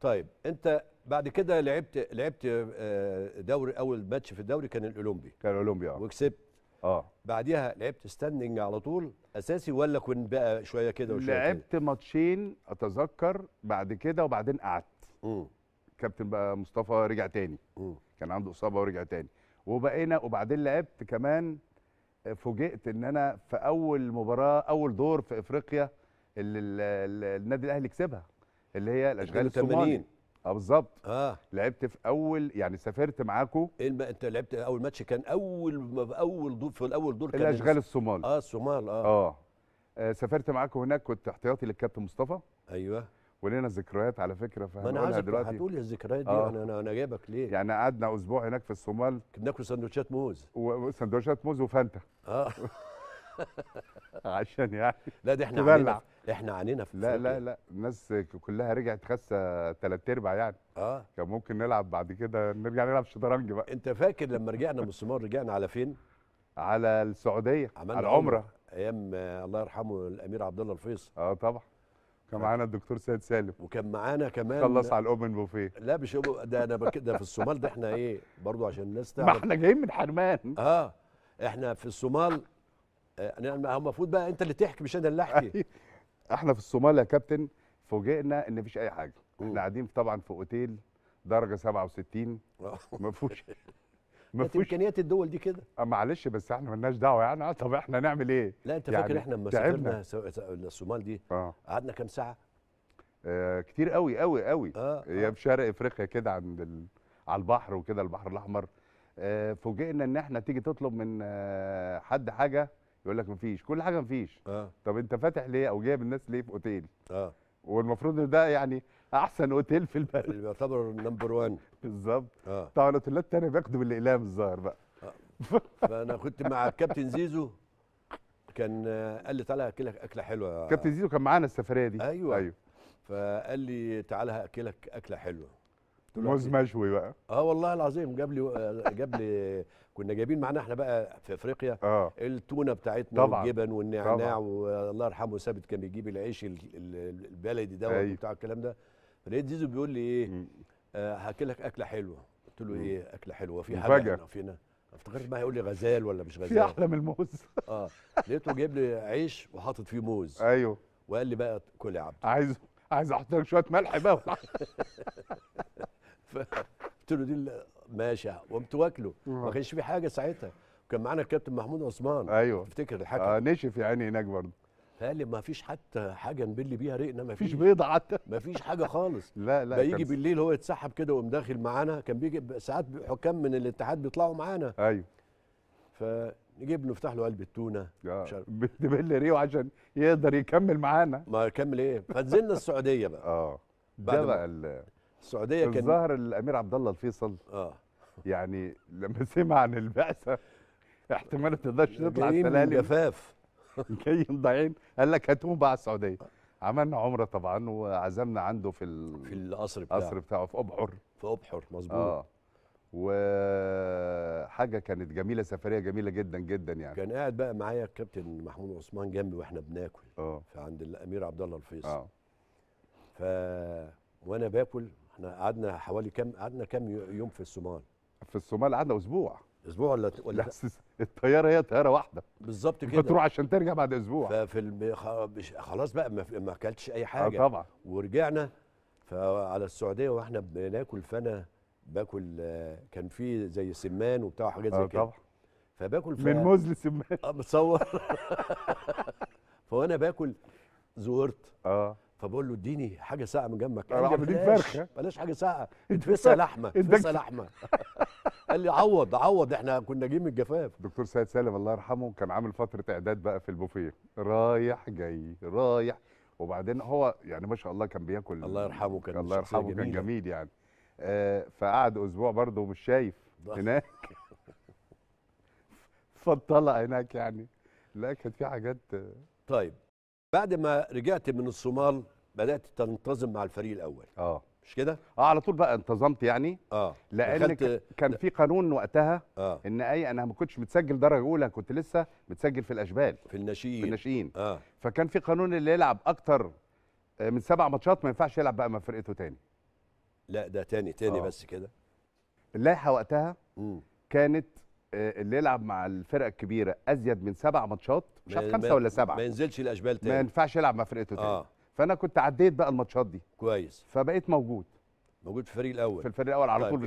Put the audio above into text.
طيب انت بعد كده لعبت لعبت آه، دوري اول ماتش في الدوري كان الاولمبي كان الاولمبي اه وكسبت اه بعديها لعبت ستاندنج على طول اساسي ولا كنت بقى شويه كده وشويه لعبت ماتشين اتذكر بعد كده وبعدين قعدت كابتن بقى مصطفى رجع تاني م. كان عنده اصابه ورجع تاني وبقينا وبعدين لعبت كمان آه، فوجئت ان انا في اول مباراه اول دور في افريقيا اللي النادي الاهلي كسبها اللي هي الاشغال الصومالي اه بالظبط اه لعبت في اول يعني سافرت معاكم ايه انت لعبت اول ماتش كان اول اول دور في الاول دور كان الاشغال الصومال اه الصومال اه اه, آه سافرت معاكم هناك كنت احتياطي للكابتن مصطفى ايوه ولينا ذكريات على فكره فهنقولها دلوقتي هتقول الذكريات دي آه. انا انا جايبك ليه يعني قعدنا اسبوع هناك في الصومال كنا بناكل سندوتشات موز وسندوتشات موز وفانتا اه عشان يعني لا دي احنا عنينا احنا عانينا في لا لا لا الناس كلها رجعت خاسه ثلاث ارباع يعني اه كان ممكن نلعب بعد كده نرجع نلعب شطرنج بقى انت فاكر لما رجعنا من الصومال رجعنا على فين؟ على السعوديه على العمره ايام آه، الله يرحمه الامير عبد الله الفيصل اه طبعا كان معانا الدكتور سيد سالم وكان معانا كمان خلص على الاوبن بوفيه لا مش ده انا ده في الصومال ده احنا ايه برضو عشان الناس تعرف ما احنا جايين من حرمان اه احنا في الصومال انا آه، نعم، المفروض بقى انت اللي تحكي مش انا اللي احكي أيوة. احنا في الصومال يا كابتن فوجئنا ان مفيش اي حاجه احنا قاعدين طبعا في اوتيل درجه 67 آه. ما فيهوش ما فيهوش امكانيات الدول دي كده آه، معلش بس احنا مالناش دعوه يعني طب احنا نعمل ايه لا انت يعني فاكر احنا لما سافرنا الصومال دي قعدنا كام ساعه آه كتير قوي قوي قوي آه في شرق افريقيا كده عند ال... على البحر وكده البحر الاحمر آه فوجئنا ان احنا تيجي تطلب من آه حد حاجه يقول لك مفيش كل حاجه مفيش اه طب انت فاتح ليه او جايب الناس ليه في اوتيل اه والمفروض ان ده يعني احسن اوتيل في البلد يعتبر نمبر 1 بالظبط آه. طبعا الاوتيلات الثانيه بياخدوا بالاقلام الظاهر بقى آه. فانا كنت مع الكابتن زيزو كان قال لي تعالى اكلك اكله حلوه كابتن زيزو كان معانا السفريه دي ايوه ايوه فقال لي تعالى هاكلك اكله حلوه موز مشوي بقى اه والله العظيم جاب لي جاب لي كنا جايبين معانا احنا بقى في افريقيا آه. التونه بتاعتنا طبعا والجبن والنعناع والله يرحمه ثابت كان بيجيب العيش البلدي ده أيوه. بتاع الكلام ده فلقيت زيزو بيقول لي ايه آه لك اكله حلوه قلت له ايه اكله حلوه في حاجه فينا افتكرت بقى هيقول لي غزال ولا مش غزال في احلى من الموز اه لقيته جايب لي عيش وحاطط فيه موز ايوه وقال لي بقى كل يا عبد عايز عايز احط لك شويه ملح بقى قلت له دي ماشي قمت واكله ما آه. كانش في حاجه ساعتها كان معانا الكابتن محمود عثمان ايوه تفتكر الحكم اه نشف يا عيني هناك برضه قال لي ما فيش حتى حاجه نبل بيها رقنا ما فيش بيضه حتى ما فيش حاجه خالص لا لا بيجي بالليل هو يتسحب كده ويقوم داخل معانا كان بيجي ساعات حكام من الاتحاد بيطلعوا معانا ايوه فنجيب نفتح له علبه تونه آه. مش عارف بتبل ريو عشان يقدر يكمل معانا ما يكمل ايه فنزلنا السعوديه بقى اه ده بقى السعوديه كان الظاهر الامير عبد الله الفيصل اه يعني لما سمع عن البعثه احتمال ما تقدرش تطلع السلالم جفاف جاي ضايعين قال لك هاتوهم بقى على السعوديه عملنا عمره طبعا وعزمنا عنده في في القصر بتاعه القصر بتاعه في ابحر في ابحر مظبوط اه وحاجه كانت جميله سفريه جميله جدا جدا يعني كان قاعد بقى معايا الكابتن محمود عثمان جنبي واحنا بناكل اه فعند الامير عبد الله الفيصل اه ف وانا باكل احنا قعدنا حوالي كام قعدنا كام يوم في الصومال في الصومال قعدنا اسبوع اسبوع ولا ولا الطياره هي طياره واحده بالظبط كده بتروح عشان ترجع بعد اسبوع ففي الم... خلاص بقى ما, ما اكلتش اي آه، حاجه آه طبعا ورجعنا فعلى السعوديه واحنا بناكل فانا باكل كان في زي سمان وبتاع حاجات زي آه كده طبعا فباكل ف... من موز لسمان اه بتصور فوانا باكل زهرت اه فبقول له اديني حاجه ساقعه من جنبك قال لي بديك فرخه بلاش حاجه ساقعه ادفسها لحمه ادفسها لحمه قال لي عوض عوض احنا كنا جايين من الجفاف دكتور سيد سالم الله يرحمه كان عامل فتره اعداد بقى في البوفيه رايح جاي رايح وبعدين هو يعني ما شاء الله كان بياكل الله يرحمه كان الله يرحمه كان جميل يعني آه فقعد اسبوع برضه مش شايف هناك فطلع هناك يعني لا كانت في حاجات طيب بعد ما رجعت من الصومال بدات تنتظم مع الفريق الاول اه مش كده اه على طول بقى انتظمت يعني اه لان دخلت... كان في قانون وقتها آه. ان اي انا ما كنتش متسجل درجه اولى كنت لسه متسجل في الاشبال في الناشئين في الناشئين آه. فكان في قانون اللي يلعب اكتر آه، من سبع ماتشات ما ينفعش يلعب بقى مع فرقته تاني لا ده تاني تاني آه. بس كده اللائحه وقتها مم. كانت آه، اللي يلعب مع الفرقه الكبيره ازيد من سبع ماتشات مش عارف خمسه ولا سبعه ما ينزلش الاشبال تاني ما ينفعش يلعب مع فرقته تاني آه. فانا كنت عديت بقى الماتشات دي كويس فبقيت موجود موجود في الفريق الاول في الفريق الاول على طول طيب.